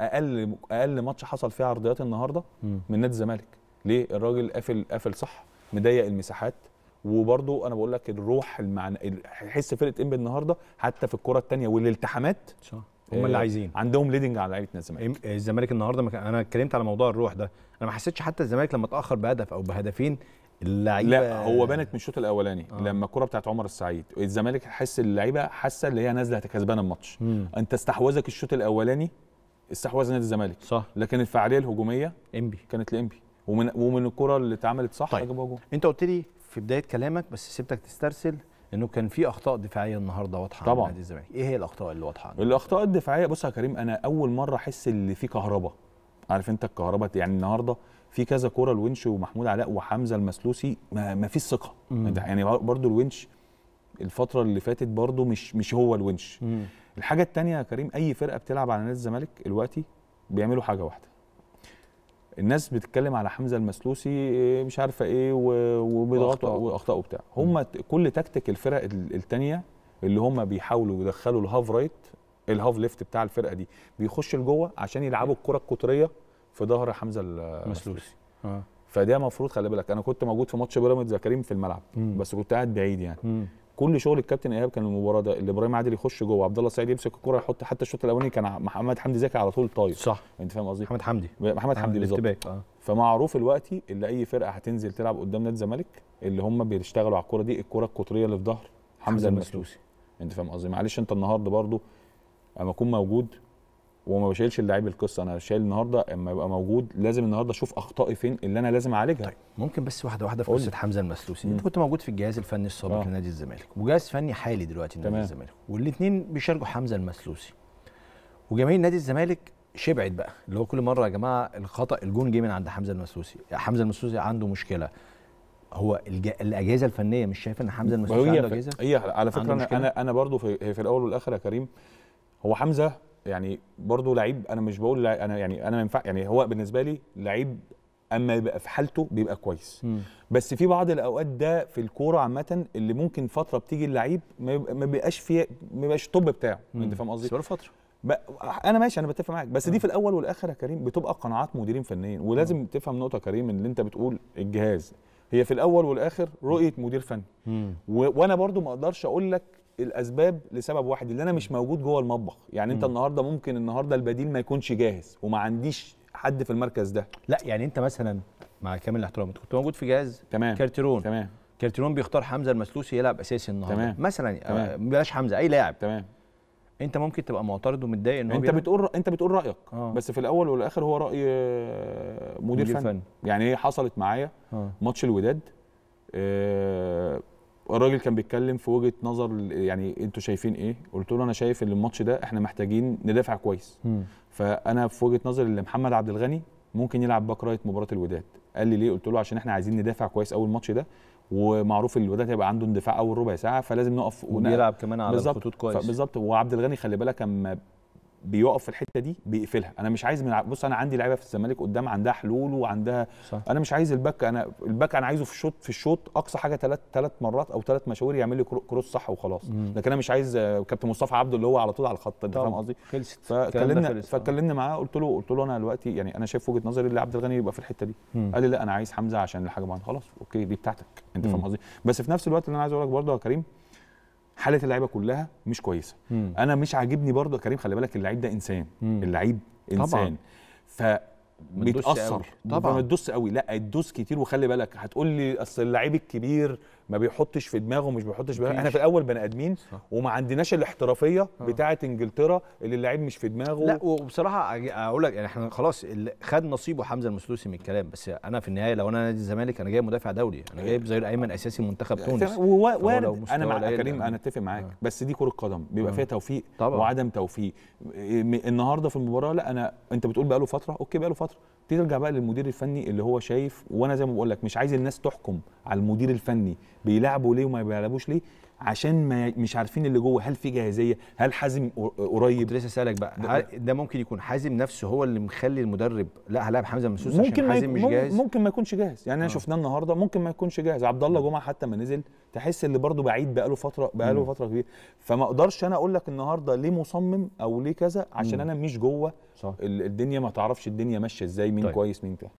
اقل اقل ماتش حصل فيه عرضيات النهارده من نادي الزمالك ليه الراجل قافل قافل صح مضيق المساحات وبرده انا بقول لك الروح المعنى حس فرقه انبي النهارده حتى في الكره الثانيه والالتحامات صح هم اللي آه، عايزين عندهم ليدنج على لعيبه الزمالك الزمالك النهارده مك... انا اتكلمت على موضوع الروح ده انا ما حسيتش حتى الزمالك لما اتاخر بهدف او بهدفين اللعيبه لا هو بانت من الشوط الاولاني آه. لما الكره بتاعت عمر السعيد الزمالك حس اللعيبه حاسه اللي هي نازله كسبانه الماتش انت استحوذك الشوط الاولاني استحواذ نادي الزمالك صح لكن الفعاليه الهجوميه انبي كانت لانبي ومن ومن الكره اللي اتعملت صح طيب. جابوها جول انت قلت لي في بدايه كلامك بس سبتك تسترسل انه كان في اخطاء دفاعيه النهارده واضحه طبعا نادي الزمالك ايه هي الاخطاء اللي واضحه الاخطاء الدفاعيه بص يا كريم انا اول مره احس اللي في كهرباء عارف انت الكهرباء يعني النهارده في كذا كوره الونش ومحمود علاء وحمزه المسلوسي ما, ما فيش ثقه يعني برضو الونش الفتره اللي فاتت برضو مش مش هو الونش مم. الحاجه الثانيه يا كريم اي فرقه بتلعب على نادي الزمالك دلوقتي بيعملوا حاجه واحده الناس بتتكلم على حمزه المسلوسي مش عارفه ايه وبيضغطوا واخطاء وبتاع هم كل تكتيك الفرق الثانيه اللي هم بيحاولوا يدخلوا الهاف رايت الهاف ليفت بتاع الفرقه دي بيخش لجوه عشان يلعبوا الكره القطريه في ظهر حمزه المسلوسي آه. فده المفروض خلي بالك انا كنت موجود في ماتش بيراميدز يا كريم في الملعب بس كنت قاعد بعيد يعني كل شغل الكابتن ايهاب كان المباراه ده اللي ابراهيم عادل يخش جوه عبد الله سعيد يمسك الكره يحط حتى الشوط الاولاني كان محمد حمدي زكي على طول طاير صح انت فاهم قصدي محمد حمدي محمد حمدي آه، بالظبط آه. فمعروف الوقت اللي اي فرقه هتنزل تلعب قدام نادي الزمالك اللي هم بيشتغلوا على الكره دي الكره القطريه اللي في ظهر حمزه المسلوسي انت فاهم قصدي معلش انت النهارده برضو اما اكون موجود وما بشيلش اللعيب القصه انا شايل النهارده اما يبقى موجود لازم النهارده اشوف اخطائي فين اللي انا لازم اعالجها طيب ممكن بس واحده واحده في قصه حمزه المسلوسي انت كنت موجود في الجهاز الفني السابق آه. لنادي الزمالك وجهاز فني حالي دلوقتي لنادي الزمالك والاثنين بيشاركوا حمزه المسلوسي وجماهير نادي الزمالك شبعت بقى اللي هو كل مره يا جماعه الخطا الجون جه من عند حمزه المسلوسي حمزه المسلوسي عنده مشكله هو الج... الاجهزه الفنيه مش شايف ان حمزه المسلوسي عنده اجهزه هي على فكره انا انا برضو في, في الاول والاخر يا كريم هو حمزه يعني برضه لعيب انا مش بقول انا يعني انا ما يعني هو بالنسبه لي لعيب اما يبقى في حالته بيبقى كويس م. بس في بعض الاوقات ده في الكوره عامه اللي ممكن فتره بتيجي اللعيب ما بيبقاش فيه ما بيبقاش الطب بتاعه انت فاهم قصدي؟ بس فتره انا ماشي انا بتفق معاك بس دي في الاول والاخر يا كريم بتبقى قناعات مديرين فنيين ولازم م. تفهم نقطه كريم اللي انت بتقول الجهاز هي في الاول والاخر رؤيه مدير فني وانا برضو ما اقدرش اقول لك الاسباب لسبب واحد اللي انا مش موجود جوه المطبخ يعني انت النهارده ممكن النهارده البديل ما يكونش جاهز وما عنديش حد في المركز ده لا يعني انت مثلا مع كامل الاحترام انت كنت موجود في جهاز تمام كارتيرون تمام كارتيرون بيختار حمزه المسلوسي يلعب اساسي النهارده تمام مثلا آه، تمام. بلاش حمزه اي لاعب تمام انت ممكن تبقى معترض ومتضايق ان هو انت بتقول انت بتقول رايك آه. بس في الاول والاخر هو راي آه، مدير, مدير فني فن يعني ايه حصلت معايا آه. ماتش الوداد آه الراجل كان بيتكلم في وجهه نظر يعني انتوا شايفين ايه؟ قلت له انا شايف ان الماتش ده احنا محتاجين ندافع كويس. مم. فانا في وجهه نظري ان محمد عبد الغني ممكن يلعب باك رايت مباراه الوداد. قال لي ليه؟ قلت له عشان احنا عايزين ندافع كويس اول الماتش ده ومعروف الوداد هيبقى عنده اندفاع اول ربع ساعه فلازم نقف ونلعب كمان على الخطوط كويس بالظبط وعبد الغني خلي بالك اما بيقف في الحته دي بيقفلها انا مش عايز من بص انا عندي لعيبه في الزمالك قدام عندها حلول وعندها صح. انا مش عايز الباك انا الباك انا عايزه في الشوط في الشوط اقصى حاجه ثلاث ثلاث مرات او ثلاث مشاوير يعمل لي كروس صح وخلاص مم. لكن انا مش عايز كابتن مصطفى عبده اللي هو على طول على الخط انت فاهم قصدي فكلمنا فكلمنا معاه قلت له قلت له انا دلوقتي يعني انا شايف وجهه نظري اللي عبد الغني يبقى في الحته دي مم. قال لي لا انا عايز حمزه عشان الحاجه معينه خلاص اوكي دي بتاعتك انت فاهم قصدي بس في نفس الوقت اللي انا عايز اقول لك برضه يا كريم حاله اللعيبه كلها مش كويسه مم. انا مش عاجبني يا كريم خلي بالك اللعيب ده انسان مم. اللعيب انسان ف بيتاثر طبعا ما تدوس قوي لا تدوس كتير وخلي بالك هتقول لي اصل اللعيب الكبير ما بيحطش في دماغه مش بيحطش في دماغه احنا في الاول بني ادمين وما عندناش الاحترافيه آه. بتاعه انجلترا اللي اللاعب مش في دماغه لا وبصراحه اقول لك يعني احنا خلاص خد نصيبه حمزه المسلوسي من الكلام بس انا في النهايه لو انا نادي الزمالك انا جايب مدافع دولي انا جايب زي الايمن اساسي منتخب تونس وارد انا مع كريم يعني. انا اتفق معاك آه. بس دي كره قدم بيبقى آه. فيها توفيق طبعا. وعدم توفيق إيه، النهارده في المباراه لا انا انت بتقول بقاله فتره اوكي بقاله فتره ترجع بقى للمدير الفني اللي هو شايف وانا زي ما بقول لك مش عايز الناس تحكم على المدير الفني بيلعبوا ليه وما بيلعبوش ليه عشان ما مش عارفين اللي جوه هل في جاهزيه هل حازم قريب لسه سالك بقى ده ممكن يكون حازم نفسه هو اللي مخلي المدرب لا هلاعب حمزه منسوس عشان حازم مش جاهز ممكن ما يكونش جاهز يعني انا آه. شفناه النهارده ممكن ما يكونش جاهز عبد الله جمعه حتى ما نزل تحس اللي برده بعيد بقاله فتره بقاله فتره كبيره فما اقدرش انا اقول لك النهارده ليه مصمم او ليه كذا عشان مم. انا مش جوه صح. الدنيا ما تعرفش الدنيا ماشيه ازاي مين طيب. كويس مين كده